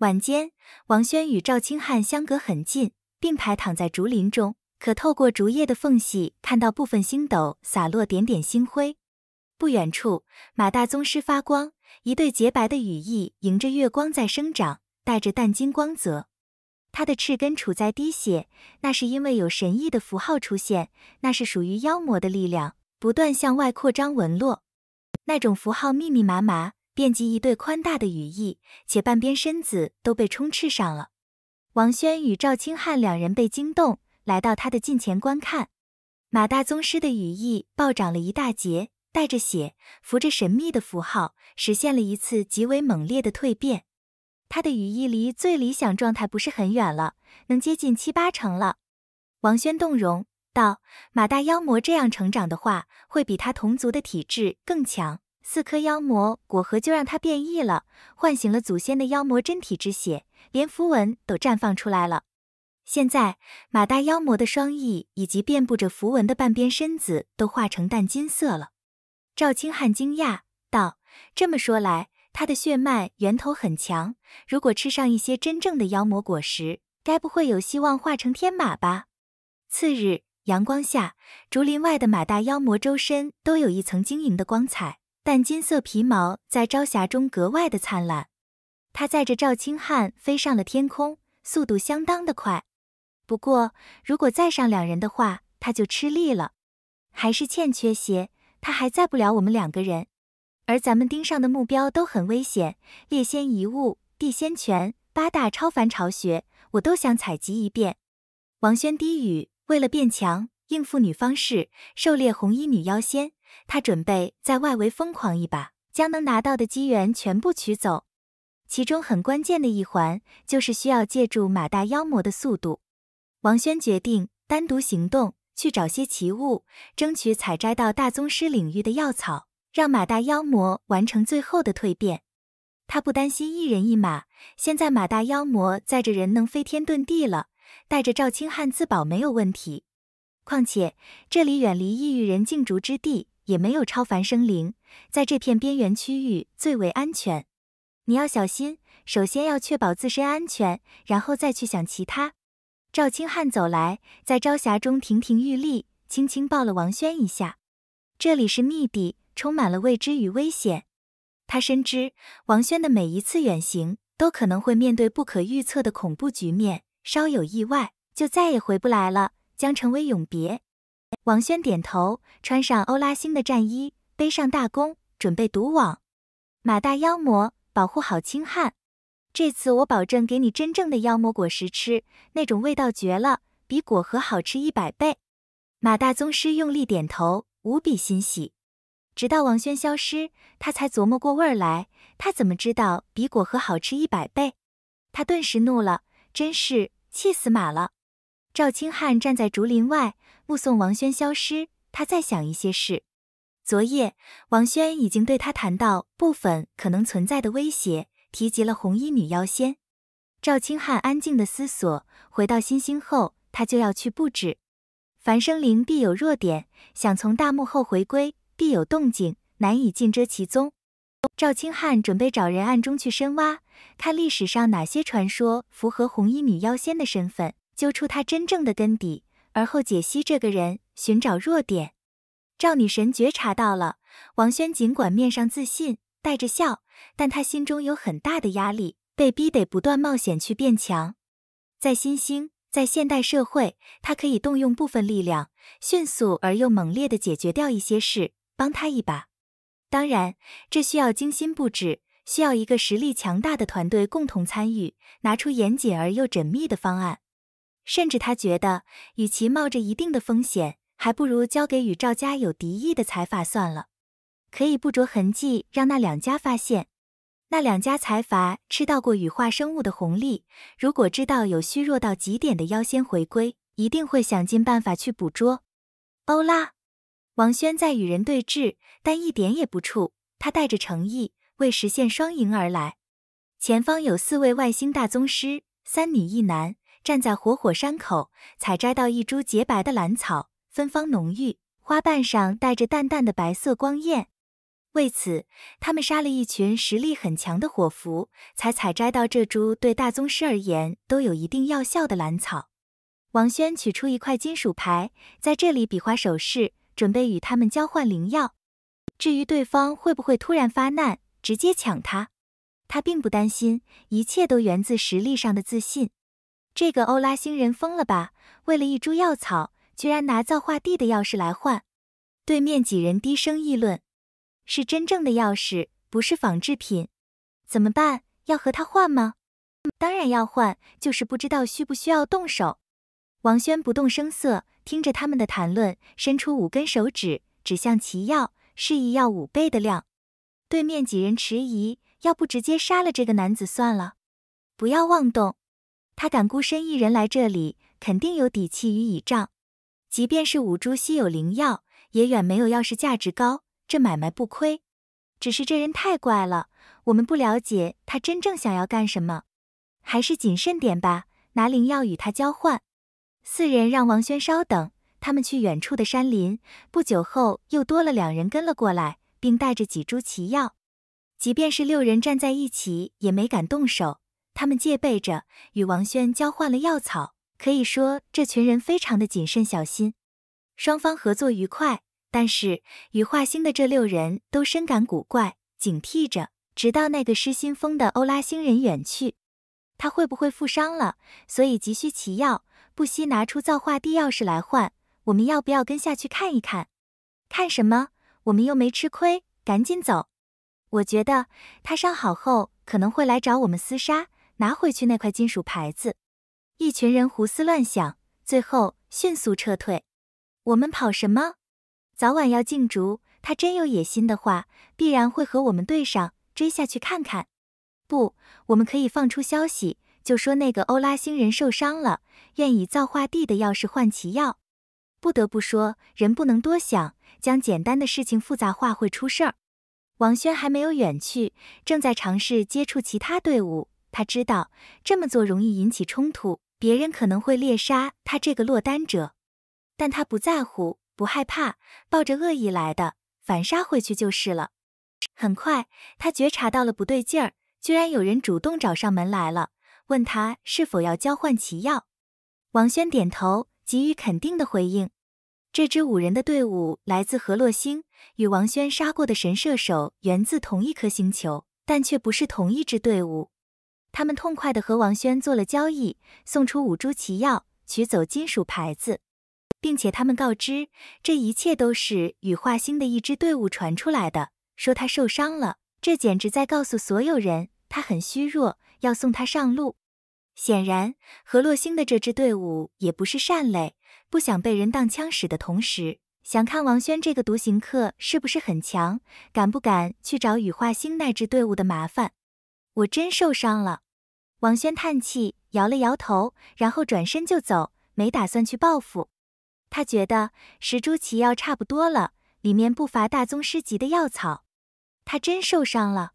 晚间，王轩与赵清汉相隔很近，并排躺在竹林中，可透过竹叶的缝隙看到部分星斗洒落点点星辉。不远处，马大宗师发光，一对洁白的羽翼迎着月光在生长，带着淡金光泽。他的翅根处在滴血，那是因为有神异的符号出现，那是属于妖魔的力量不断向外扩张纹络，那种符号密密麻麻。遍及一对宽大的羽翼，且半边身子都被充斥上了。王轩与赵清汉两人被惊动，来到他的近前观看。马大宗师的羽翼暴涨了一大截，带着血，浮着神秘的符号，实现了一次极为猛烈的蜕变。他的羽翼离最理想状态不是很远了，能接近七八成了。王轩动容道：“马大妖魔这样成长的话，会比他同族的体质更强。”四颗妖魔果核就让它变异了，唤醒了祖先的妖魔真体之血，连符文都绽放出来了。现在，马大妖魔的双翼以及遍布着符文的半边身子都化成淡金色了。赵清汉惊讶道：“这么说来，他的血脉源头很强，如果吃上一些真正的妖魔果实，该不会有希望化成天马吧？”次日，阳光下，竹林外的马大妖魔周身都有一层晶莹的光彩。但金色皮毛在朝霞中格外的灿烂，它载着赵清汉飞上了天空，速度相当的快。不过，如果载上两人的话，他就吃力了，还是欠缺些，他还载不了我们两个人。而咱们盯上的目标都很危险，猎仙遗物、地仙泉、八大超凡巢穴，我都想采集一遍。王轩低语：“为了变强，应付女方氏，狩猎红衣女妖仙。”他准备在外围疯狂一把，将能拿到的机缘全部取走。其中很关键的一环就是需要借助马大妖魔的速度。王轩决定单独行动，去找些奇物，争取采摘到大宗师领域的药草，让马大妖魔完成最后的蜕变。他不担心一人一马，现在马大妖魔载着人能飞天遁地了，带着赵清汉自保没有问题。况且这里远离异域人静逐之地。也没有超凡生灵，在这片边缘区域最为安全。你要小心，首先要确保自身安全，然后再去想其他。赵清汉走来，在朝霞中亭亭玉立，轻轻抱了王轩一下。这里是密地，充满了未知与危险。他深知，王轩的每一次远行都可能会面对不可预测的恐怖局面，稍有意外就再也回不来了，将成为永别。王轩点头，穿上欧拉星的战衣，背上大弓，准备独网。马大妖魔，保护好青汉。这次我保证给你真正的妖魔果实吃，那种味道绝了，比果核好吃一百倍。马大宗师用力点头，无比欣喜。直到王轩消失，他才琢磨过味儿来。他怎么知道比果核好吃一百倍？他顿时怒了，真是气死马了。赵清汉站在竹林外，目送王轩消失。他在想一些事。昨夜，王轩已经对他谈到部分可能存在的威胁，提及了红衣女妖仙。赵清汉安静地思索。回到新星后，他就要去布置。凡生灵必有弱点，想从大幕后回归，必有动静，难以尽遮其踪。赵清汉准备找人暗中去深挖，看历史上哪些传说符合红衣女妖仙的身份。揪出他真正的根底，而后解析这个人，寻找弱点。赵女神觉察到了。王轩尽管面上自信，带着笑，但他心中有很大的压力，被逼得不断冒险去变强。在新兴，在现代社会，他可以动用部分力量，迅速而又猛烈地解决掉一些事，帮他一把。当然，这需要精心布置，需要一个实力强大的团队共同参与，拿出严谨而又缜密的方案。甚至他觉得，与其冒着一定的风险，还不如交给与赵家有敌意的财阀算了，可以不着痕迹让那两家发现。那两家财阀吃到过羽化生物的红利，如果知道有虚弱到极点的妖仙回归，一定会想尽办法去捕捉。欧拉，王轩在与人对峙，但一点也不怵，他带着诚意为实现双赢而来。前方有四位外星大宗师，三女一男。站在火火山口，采摘到一株洁白的兰草，芬芳浓郁，花瓣上带着淡淡的白色光焰。为此，他们杀了一群实力很强的火符，才采摘到这株对大宗师而言都有一定药效的兰草。王轩取出一块金属牌，在这里比划手势，准备与他们交换灵药。至于对方会不会突然发难，直接抢他，他并不担心，一切都源自实力上的自信。这个欧拉星人疯了吧？为了一株药草，居然拿造化地的钥匙来换！对面几人低声议论：“是真正的钥匙，不是仿制品。”怎么办？要和他换吗？当然要换，就是不知道需不需要动手。王轩不动声色，听着他们的谈论，伸出五根手指，指向其药，示意要五倍的量。对面几人迟疑：“要不直接杀了这个男子算了？”不要妄动。他敢孤身一人来这里，肯定有底气与倚仗。即便是五株稀有灵药，也远没有药匙价值高。这买卖不亏。只是这人太怪了，我们不了解他真正想要干什么，还是谨慎点吧。拿灵药与他交换。四人让王轩稍等，他们去远处的山林。不久后，又多了两人跟了过来，并带着几株奇药。即便是六人站在一起，也没敢动手。他们戒备着，与王轩交换了药草，可以说这群人非常的谨慎小心。双方合作愉快，但是羽化星的这六人都深感古怪，警惕着，直到那个失心疯的欧拉星人远去。他会不会负伤了？所以急需奇药，不惜拿出造化地钥匙来换。我们要不要跟下去看一看？看什么？我们又没吃亏，赶紧走。我觉得他伤好后可能会来找我们厮杀。拿回去那块金属牌子，一群人胡思乱想，最后迅速撤退。我们跑什么？早晚要竞逐。他真有野心的话，必然会和我们对上。追下去看看。不，我们可以放出消息，就说那个欧拉星人受伤了，愿以造化帝的钥匙换其药。不得不说，人不能多想，将简单的事情复杂化会出事儿。王轩还没有远去，正在尝试接触其他队伍。他知道这么做容易引起冲突，别人可能会猎杀他这个落单者，但他不在乎，不害怕，抱着恶意来的，反杀回去就是了。很快，他觉察到了不对劲儿，居然有人主动找上门来了，问他是否要交换奇药。王轩点头，给予肯定的回应。这支五人的队伍来自河洛星，与王轩杀过的神射手源自同一颗星球，但却不是同一支队伍。他们痛快地和王轩做了交易，送出五株奇药，取走金属牌子，并且他们告知这一切都是羽化星的一支队伍传出来的，说他受伤了。这简直在告诉所有人，他很虚弱，要送他上路。显然，何洛星的这支队伍也不是善类，不想被人当枪使的同时，想看王轩这个独行客是不是很强，敢不敢去找羽化星那支队伍的麻烦。我真受伤了。王轩叹气，摇了摇头，然后转身就走，没打算去报复。他觉得石珠奇药差不多了，里面不乏大宗师级的药草。他真受伤了。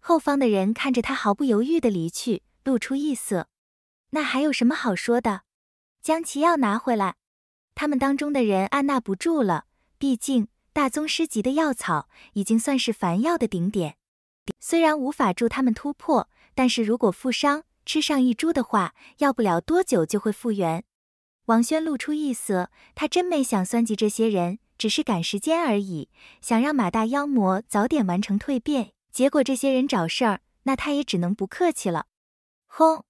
后方的人看着他毫不犹豫地离去，露出异色。那还有什么好说的？将奇药拿回来。他们当中的人按捺不住了，毕竟大宗师级的药草已经算是凡药的顶点，虽然无法助他们突破，但是如果负伤。吃上一株的话，要不了多久就会复原。王轩露出异色，他真没想算计这些人，只是赶时间而已，想让马大妖魔早点完成蜕变。结果这些人找事儿，那他也只能不客气了。轰！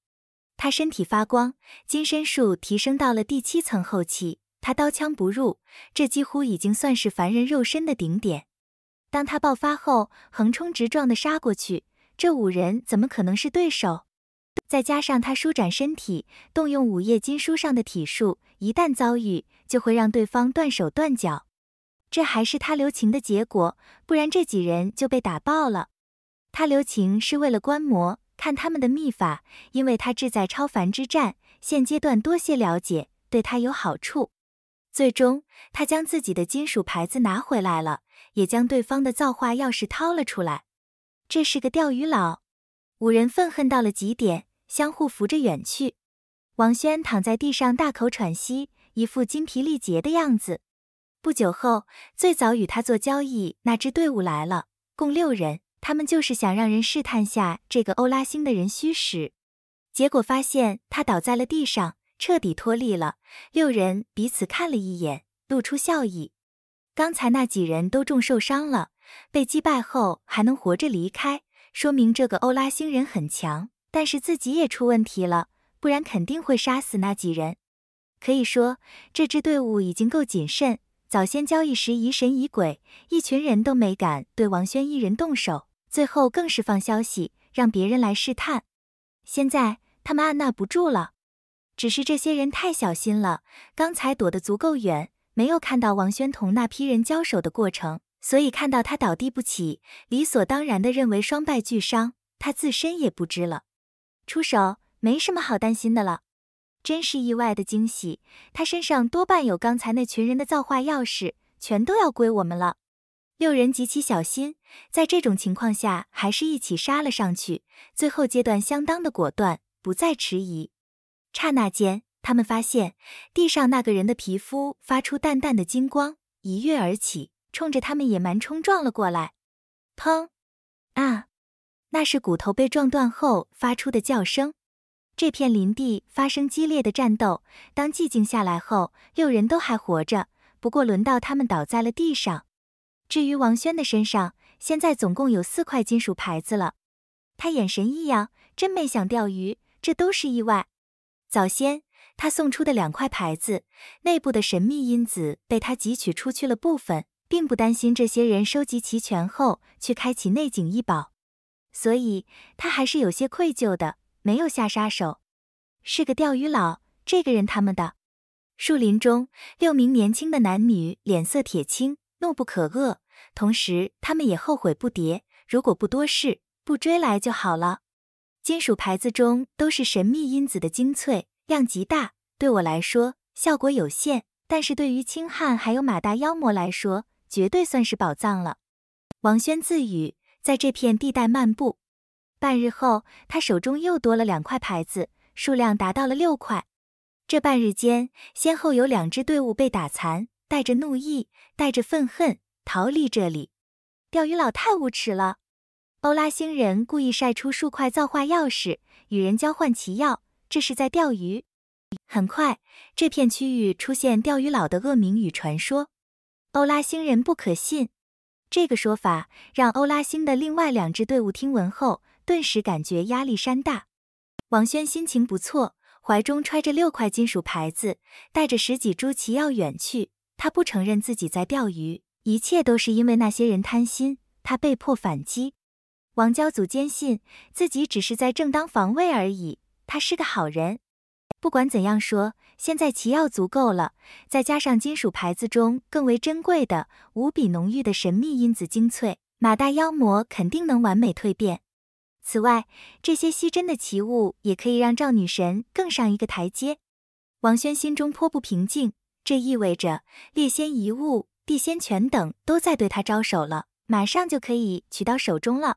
他身体发光，金身术提升到了第七层后期，他刀枪不入，这几乎已经算是凡人肉身的顶点。当他爆发后，横冲直撞的杀过去，这五人怎么可能是对手？再加上他舒展身体，动用午夜金书上的体术，一旦遭遇就会让对方断手断脚。这还是他留情的结果，不然这几人就被打爆了。他留情是为了观摩，看他们的秘法，因为他志在超凡之战，现阶段多些了解对他有好处。最终，他将自己的金属牌子拿回来了，也将对方的造化钥匙掏了出来。这是个钓鱼佬，五人愤恨到了极点。相互扶着远去，王轩躺在地上大口喘息，一副精疲力竭的样子。不久后，最早与他做交易那支队伍来了，共六人。他们就是想让人试探下这个欧拉星的人虚实。结果发现他倒在了地上，彻底脱力了。六人彼此看了一眼，露出笑意。刚才那几人都重受伤了，被击败后还能活着离开，说明这个欧拉星人很强。但是自己也出问题了，不然肯定会杀死那几人。可以说这支队伍已经够谨慎，早先交易时疑神疑鬼，一群人都没敢对王轩一人动手，最后更是放消息让别人来试探。现在他们按捺不住了，只是这些人太小心了，刚才躲得足够远，没有看到王轩同那批人交手的过程，所以看到他倒地不起，理所当然地认为双败俱伤，他自身也不知了。出手没什么好担心的了，真是意外的惊喜。他身上多半有刚才那群人的造化钥匙，全都要归我们了。六人极其小心，在这种情况下还是一起杀了上去。最后阶段相当的果断，不再迟疑。刹那间，他们发现地上那个人的皮肤发出淡淡的金光，一跃而起，冲着他们野蛮冲撞了过来。砰！啊！那是骨头被撞断后发出的叫声。这片林地发生激烈的战斗。当寂静下来后，六人都还活着，不过轮到他们倒在了地上。至于王轩的身上，现在总共有四块金属牌子了。他眼神异样，真没想钓鱼，这都是意外。早先他送出的两块牌子，内部的神秘因子被他汲取出去了部分，并不担心这些人收集齐全后去开启内景异宝。所以，他还是有些愧疚的，没有下杀手，是个钓鱼佬。这个人，他们的树林中，六名年轻的男女脸色铁青，怒不可遏，同时他们也后悔不迭。如果不多事，不追来就好了。金属牌子中都是神秘因子的精粹，量极大，对我来说效果有限，但是对于青汉还有马大妖魔来说，绝对算是宝藏了。王轩自语。在这片地带漫步，半日后，他手中又多了两块牌子，数量达到了六块。这半日间，先后有两支队伍被打残，带着怒意，带着愤恨，逃离这里。钓鱼佬太无耻了！欧拉星人故意晒出数块造化钥匙，与人交换奇药，这是在钓鱼。很快，这片区域出现钓鱼佬的恶名与传说，欧拉星人不可信。这个说法让欧拉星的另外两支队伍听闻后，顿时感觉压力山大。王轩心情不错，怀中揣着六块金属牌子，带着十几株奇药远去。他不承认自己在钓鱼，一切都是因为那些人贪心，他被迫反击。王娇祖坚信自己只是在正当防卫而已，他是个好人。不管怎样说，现在奇药足够了，再加上金属牌子中更为珍贵的、无比浓郁的神秘因子精粹，马大妖魔肯定能完美蜕变。此外，这些稀珍的奇物也可以让赵女神更上一个台阶。王轩心中颇不平静，这意味着烈仙遗物、地仙泉等都在对他招手了，马上就可以取到手中了。